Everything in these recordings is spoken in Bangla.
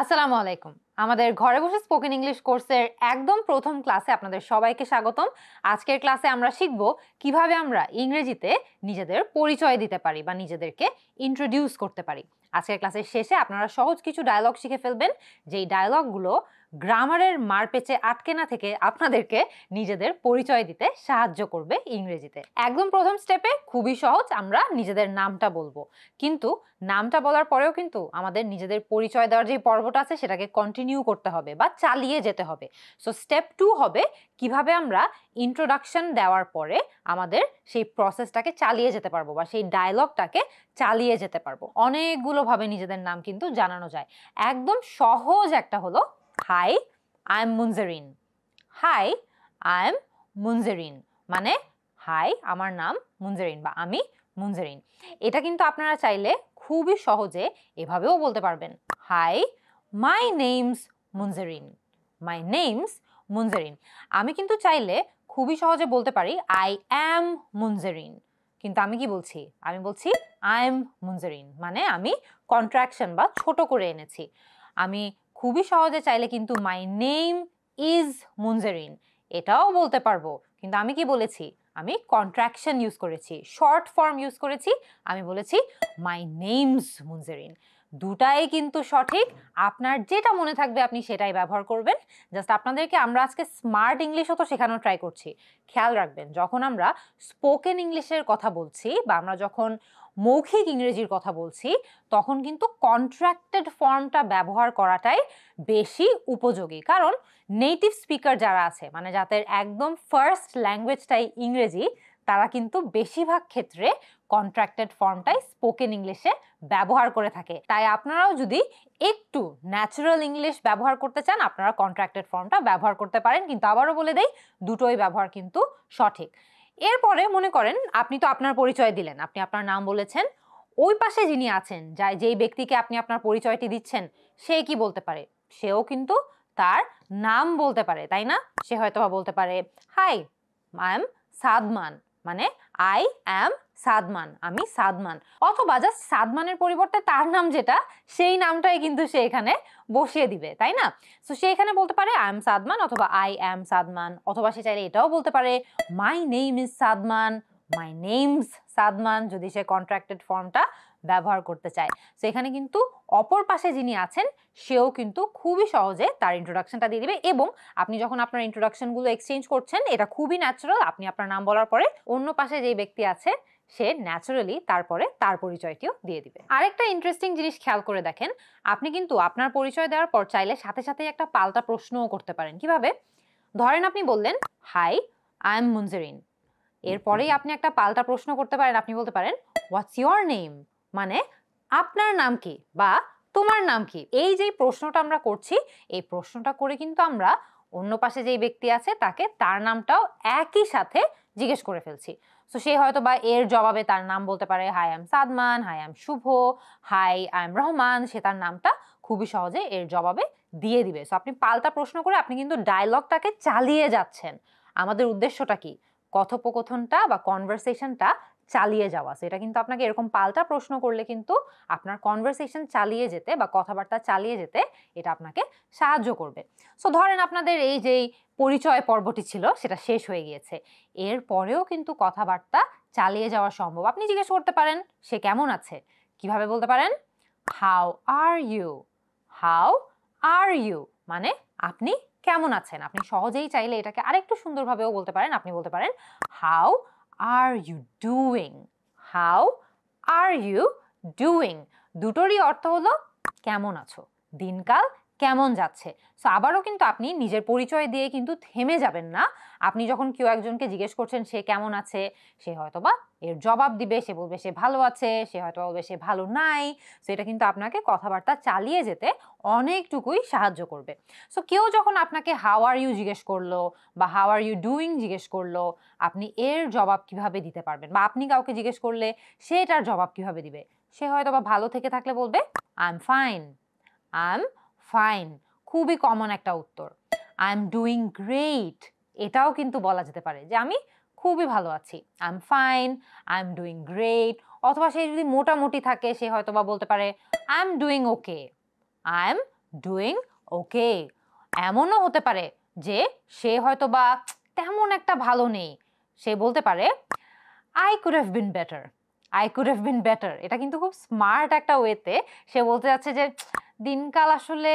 আসসালামু আলাইকুম আমাদের ঘরে বসে স্পোকেন ইংলিশ কোর্সের একদম প্রথম ক্লাসে আপনাদের সবাইকে স্বাগতম আজকের ক্লাসে আমরা শিখব কিভাবে আমরা ইংরেজিতে নিজেদের পরিচয় দিতে পারি বা নিজেদেরকে ইন্ট্রোডিউস করতে পারি আজকের ক্লাসের শেষে আপনারা সহজ কিছু ডায়লগ শিখে ফেলবেন যেই ডায়লগগুলো গ্রামারের মারপেচে আটকে না থেকে আপনাদেরকে নিজেদের পরিচয় দিতে সাহায্য করবে ইংরেজিতে একদম প্রথম স্টেপে খুবই সহজ আমরা নিজেদের নামটা বলবো কিন্তু নামটা বলার পরেও কিন্তু আমাদের নিজেদের পরিচয় দেওয়ার যে পর্বটা আছে সেটাকে কন্টিনিউ কন্টিনিউ করতে হবে বা চালিয়ে যেতে হবে সো স্টেপ টু হবে কিভাবে আমরা ইন্ট্রোডাকশন দেওয়ার পরে আমাদের সেই প্রসেসটাকে চালিয়ে যেতে পারবো বা সেই ডায়লগটাকে চালিয়ে যেতে পারবো অনেকগুলোভাবে নিজেদের নাম কিন্তু জানানো যায় একদম সহজ একটা হলো hi I am Munjarin hi I am Munjarin মানে হাই আমার নাম মুনজারিন বা আমি মুনজারিন এটা কিন্তু আপনারা চাইলে খুবই সহজে এভাবেও বলতে পারবেন hi my name's Munjarin my name's Munjarin আমি কিন্তু চাইলে খুবই সহজে বলতে পারি আই অ্যাম মুনজারিন কিন্তু আমি কি বলছি আমি বলছি আই এম মুনজারিন মানে আমি কন্ট্রাকশন বা ছোট করে এনেছি আমি খুবই সহজে চাইলে কিন্তু মাই নেম ইজ মুনজারিন এটাও বলতে পারবো কিন্তু আমি কি বলেছি আমি কন্ট্রাকশন ইউজ করেছি শর্ট ফর্ম ইউজ করেছি আমি বলেছি মাই নেমস মুনজারিন দুটাই কিন্তু সঠিক আপনার যেটা মনে থাকবে আপনি সেটাই ব্যবহার করবেন জাস্ট আপনাদেরকে আমরা আজকে স্মার্ট ইংলিশও তো শেখানোর ট্রাই করছি খেয়াল রাখবেন যখন আমরা স্পোকেন ইংলিশের কথা বলছি বা আমরা যখন মৌখিক ইংরেজির কথা বলছি তখন কিন্তু কন্ট্রাক্টেড ফর্মটা ব্যবহার করাটাই বেশি উপযোগী কারণ নেটিভ স্পিকার যারা আছে মানে যাদের একদম ফার্স্ট ল্যাঙ্গুয়েজটাই ইংরেজি তারা কিন্তু বেশিরভাগ ক্ষেত্রে কন্ট্রাক্টেড ফর্মটাই স্পোকেন ইংলিশে ব্যবহার করে থাকে তাই আপনারাও যদি একটু ন্যাচারাল ইংলিশ ব্যবহার করতে চান আপনারা কন্ট্রাক্টেড ফর্মটা ব্যবহার করতে পারেন কিন্তু আবারও বলে দেই দুটোই ব্যবহার কিন্তু সঠিক এরপরে মনে করেন আপনি তো আপনার পরিচয় দিলেন আপনি আপনার নাম বলেছেন ওই পাশে যিনি আছেন যাই যেই ব্যক্তিকে আপনি আপনার পরিচয়টি দিচ্ছেন সে কি বলতে পারে সেও কিন্তু তার নাম বলতে পারে তাই না সে হয়তো বলতে পারে হাই আই এম সাদমান মানে আই অ্যাম সাদমান আমি সাদমান অথবা জাস্ট সাদমানের পরিবর্তে তার নাম যেটা সেই নামটাই কিন্তু সে এখানে বসিয়ে দিবে তাই না সো সে এখানে বলতে পারে আই এম সাদমান অথবা আই অ্যাম সাদমান অথবা সে চাইলে এটাও বলতে পারে my name is Sadman my name's Sadman যদি সে কন্ট্রাক্টেড ফর্মটা ব্যবহার করতে চায় তো এখানে কিন্তু অপর পাশে যিনি আছেন সেও কিন্তু খুবই সহজে তার ইন্ট্রোডাকশনটা দিয়ে দিবে এবং আপনি যখন আপনার ইন্ট্রোডাকশনগুলো এক্সচেঞ্জ করছেন এটা খুবই ন্যাচারাল আপনি আপনার নাম বলার পরে অন্য পাশে যেই ব্যক্তি আছে সে ন্যাচারালি তারপরে তার পরিচয়টিও দিয়ে দিবে আরেকটা ইন্টারেস্টিং জিনিস খেয়াল করে দেখেন আপনি কিন্তু আপনার পরিচয় দেওয়ার পর চাইলে সাথে সাথে একটা পাল্টা প্রশ্নও করতে পারেন কিভাবে ধরেন আপনি বললেন হাই আই এম মুনজেরিন এরপরেই আপনি একটা পাল্টা প্রশ্ন করতে পারেন আপনি বলতে পারেন হোয়াটস ইউর নেম মানে আপনার নাম কি বা তোমার নাম কি এই যে প্রশ্নটা আমরা করছি এই প্রশ্নটা করে কিন্তু আমরা অন্য পাশে যেই ব্যক্তি আছে তাকে তার নামটাও একই সাথে জিজ্ঞেস করে ফেলছি সো সে হয়তো বা এর জবাবে তার নাম বলতে পারে hi I'm Sadman hi I'm Shuvo hi I am Rahman সে তার নামটা খুবই সহজে এর জবাবে দিয়ে দিবে সো আপনি পাল্টা প্রশ্ন করে আপনি কিন্তু ডায়লগটাকে চালিয়ে যাচ্ছেন আমাদের উদ্দেশ্যটা কি কথোপকথনটা বা কনভারসেশনটা চালিয়ে যাওয়া সো এটা কিন্তু আপনাকে এরকম পাল্টা প্রশ্ন করলে কিন্তু আপনার কনভারসেশন চালিয়ে যেতে বা কথাবার্তা চালিয়ে যেতে এটা আপনাকে সাহায্য করবে সো ধরেন আপনাদের এই যেই পরিচয় পর্বটি ছিল সেটা শেষ হয়ে গিয়েছে এর পরেও কিন্তু কথাবার্তা চালিয়ে যাওয়া সম্ভব আপনি জিজ্ঞেস করতে পারেন সে কেমন আছে কিভাবে বলতে পারেন how are you how are you মানে আপনি কেমন আছেন আপনি সহজেই চাইলে এটাকে আরেকটু সুন্দরভাবেও বলতে পারেন আপনি বলতে পারেন how are you doing how are you doing দুটোরই অর্থ হলো কেমন আছো দিনকাল কেমন যাচ্ছে সো আবারও কিন্তু আপনি নিজের পরিচয় দিয়ে কিন্তু থেমে যাবেন না আপনি যখন কেউ একজনকে জিজ্ঞেস করছেন সে কেমন আছে সে হয়তো বা এর জবাব দিবে সে বলবে সে ভালো আছে সে হয়তো বলবে সে ভালো নাই সো এটা কিন্তু আপনাকে কথাবার্তা চালিয়ে যেতে অনেকটুকুই সাহায্য করবে সো কেউ যখন আপনাকে হাও আর ইউ জিজ্ঞেস করলো বা হাও আর ইউ ডুইং জিজ্ঞেস করলো আপনি এর জবাব কিভাবে দিতে পারবেন বা আপনি কাউকে জিজ্ঞেস করলে সে এটার জবাব কিভাবে দিবে সে হয়তো বা ভালো থেকে থাকলে বলবে I am fine I am fine খুবই কমন একটা উত্তর আই এম ডুইং গ্রেট এটাও কিন্তু বলা যেতে পারে যে আমি খুবই ভালো আছি I am fine I am doing great অথবা সে যদি মোটামুটি থাকে সে হয়তো বা বলতে পারে I am doing okay I am doing okay এমনও হতে পারে যে সে হয়তো বা তেমন একটা ভালো নেই সে বলতে পারে I could have been better I could have been better এটা কিন্তু খুব স্মার্ট একটা ওয়েতে সে বলতে যাচ্ছে যে দিনকাল আসলে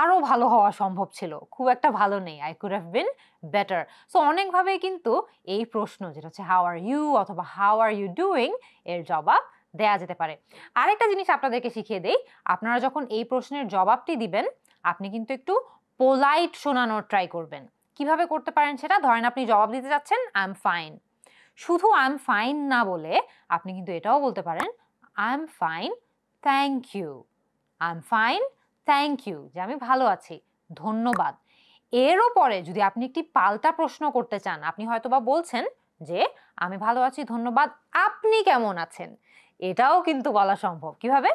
আরও ভালো হওয়া সম্ভব ছিল খুব একটা ভালো নেই I could have been better so অনেকভাবেই কিন্তু এই প্রশ্ন যেটা হচ্ছে হাউ আর ইউ অথবা হাউ আর ইউ ডুইং এর জবাব দেয়া যেতে পারে আরেকটা জিনিস আপনাদেরকে শিখিয়ে দেই আপনারা যখন এই প্রশ্নের জবাবটি দিবেন আপনি কিন্তু একটু পোলাইট শোনানোর ট্রাই করবেন কিভাবে করতে পারেন সেটা ধরেন আপনি জবাব দিতে চাচ্ছেন আই এম ফাইন শুধু আই এম ফাইন না বলে আপনি কিন্তু এটাও বলতে পারেন I am fine thank you I am fine thank you যে আমি ভালো আছি ধন্যবাদ এরও পরে যদি আপনি একটি পাল্টা প্রশ্ন করতে চান আপনি হয়তো বা বলছেন যে আমি ভালো আছি ধন্যবাদ আপনি কেমন আছেন এটাও কিন্তু বলা সম্ভব কিভাবে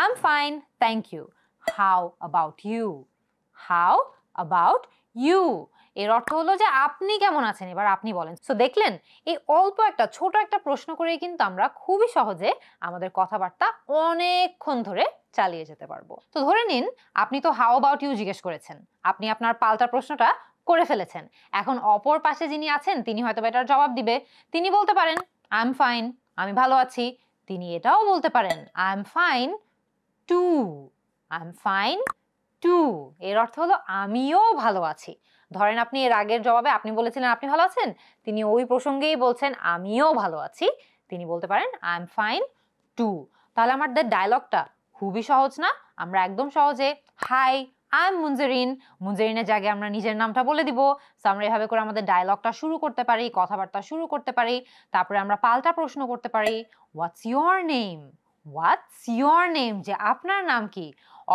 I am fine thank you how about you how about you এর অর্থ হলো যে আপনি কেমন আছেন এবার আপনি বলেন সো দেখলেন এই অল্প একটা ছোট একটা প্রশ্ন করে কিন্তু আমরা খুবই সহজে আমাদের কথাবার্তা অনেকক্ষণ ধরে চালিয়ে যেতে পারবো তো ধরে নিন আপনি তো হাও অ্যাবাউট ইউ জিজ্ঞেস করেছেন আপনি আপনার পাল্টা প্রশ্নটা করে ফেলেছেন এখন অপর পাশে যিনি আছেন তিনি হয়তো এটার জবাব দিবে তিনি বলতে পারেন আই এম ফাইন আমি ভালো আছি তিনি এটাও বলতে পারেন I am fine too I am fine too এর অর্থ হলো আমিও ভালো আছি ধরেন আপনি এর আগের জবাবে আপনি বলেছিলেন আপনি ভালো আছেন তিনি ওই প্রসঙ্গেই বলছেন আমিও ভালো আছি তিনি বলতে পারেন আই এম ফাইন টু তাহলে আমাদের ডায়লগটা খুবই সহজ না আমরা একদম সহজে হাই আই এম মুঞ্জেরিন মুঞ্জেরিনের জায়গায় আমরা নিজের নামটা বলে দিব সো আমরা এভাবে করে আমাদের ডায়লগটা শুরু করতে পারি কথাবার্তা শুরু করতে পারি তারপরে আমরা পাল্টা প্রশ্ন করতে পারি what's your name what's your name যে আপনার নাম কি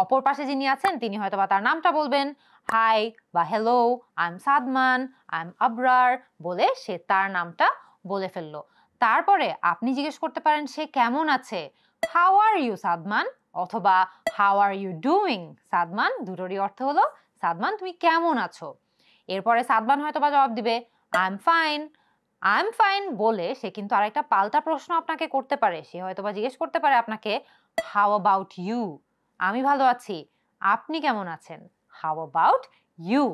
অপর পাশে যিনি আছেন তিনি হয়তো বা তার নামটা বলবেন হাই বা hello I am Sadman I am Abrar বলে সে তার নামটা বলে ফেললো তারপরে আপনি জিজ্ঞেস করতে পারেন সে কেমন আছে হাউ আর ইউ সাদমান অথবা how are you doing Sadman দুটোরই অর্থ হলো সাদমান তুমি কেমন আছো এরপরে সাদমান হয়তো বা জবাব দিবে I am fine I am fine বলে সে কিন্তু আর একটা পাল্টা প্রশ্ন আপনাকে করতে পারে সে হয়তো বা জিজ্ঞেস করতে পারে আপনাকে হাউ অ্যাবাউট ইউ আমি ভালো আছি আপনি কেমন আছেন হাউ অ্যাবাউট ইউ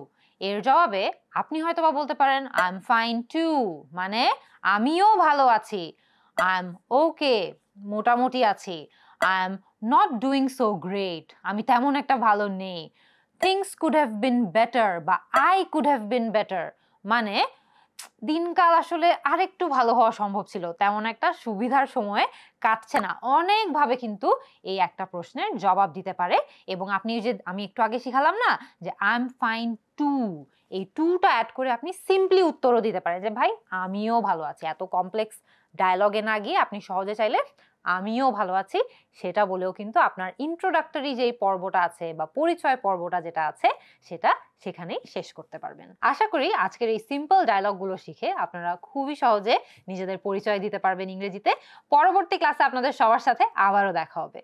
এর জবাবে আপনি হয়তো বা বলতে পারেন আই এম ফাইন টু মানে আমিও ভালো আছি আই এম ওকে মোটামুটি আছি I am not doing so great আমি তেমন একটা ভালো নেই things could have been better বা I could have been better মানে দিনকাল আসলে আরেকটু ভালো হওয়া সম্ভব ছিল তেমন একটা সুবিধার সময়ে কাটছে না অনেকভাবে কিন্তু এই একটা প্রশ্নের জবাব দিতে পারে এবং আপনি যে আমি একটু আগে শিখালাম না যে আই এম ফাইন টু এই টুটা অ্যাড করে আপনি সিম্পলি উত্তরও দিতে পারেন যে ভাই আমিও ভালো আছি এত কমপ্লেক্স ডায়লগে না গিয়ে আপনি সহজে চাইলে আমিও ভালো আছি সেটা বলেও কিন্তু আপনার ইন্ট্রোডাক্টরি যেই পর্বটা আছে বা পরিচয় পর্বটা যেটা আছে সেটা সেখানেই শেষ করতে পারবেন আশা করি আজকের এই সিম্পল ডায়লগগুলো শিখে আপনারা খুবই সহজে নিজেদের পরিচয় দিতে পারবেন ইংরেজিতে পরবর্তী ক্লাসে আপনাদের সবার সাথে আবারও দেখা হবে